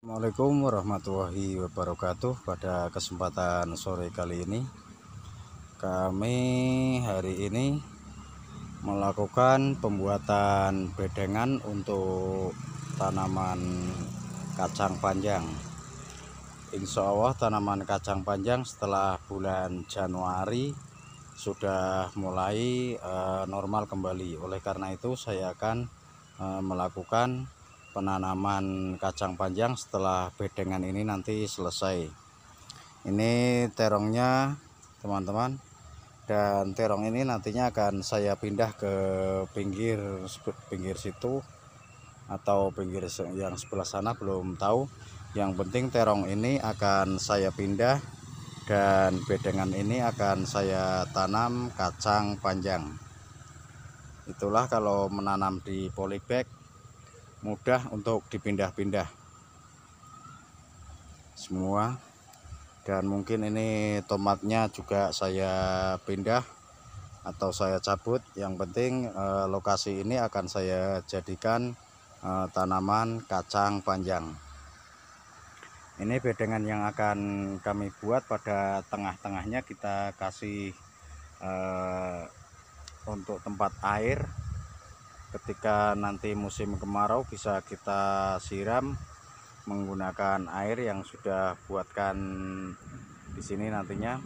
Assalamualaikum warahmatullahi wabarakatuh Pada kesempatan sore kali ini Kami hari ini Melakukan pembuatan bedengan Untuk tanaman kacang panjang Insya Allah tanaman kacang panjang setelah bulan Januari Sudah mulai eh, normal kembali Oleh karena itu saya akan eh, melakukan penanaman kacang panjang setelah bedengan ini nanti selesai ini terongnya teman-teman dan terong ini nantinya akan saya pindah ke pinggir pinggir situ atau pinggir yang sebelah sana belum tahu yang penting terong ini akan saya pindah dan bedengan ini akan saya tanam kacang panjang itulah kalau menanam di polybag mudah untuk dipindah-pindah semua dan mungkin ini tomatnya juga saya pindah atau saya cabut yang penting eh, lokasi ini akan saya jadikan eh, tanaman kacang panjang ini bedengan yang akan kami buat pada tengah-tengahnya kita kasih eh, untuk tempat air ketika nanti musim kemarau bisa kita siram menggunakan air yang sudah buatkan di sini nantinya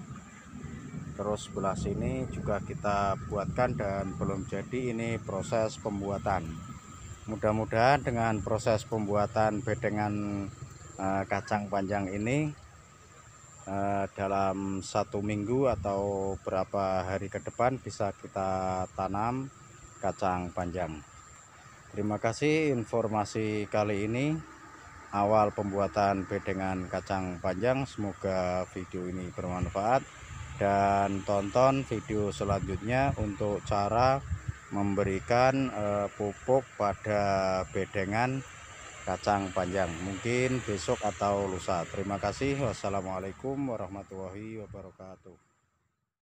terus sebelah sini juga kita buatkan dan belum jadi ini proses pembuatan mudah-mudahan dengan proses pembuatan bedengan eh, kacang panjang ini eh, dalam satu minggu atau berapa hari ke depan bisa kita tanam kacang panjang terima kasih informasi kali ini awal pembuatan bedengan kacang panjang semoga video ini bermanfaat dan tonton video selanjutnya untuk cara memberikan eh, pupuk pada bedengan kacang panjang mungkin besok atau lusa terima kasih wassalamualaikum warahmatullahi wabarakatuh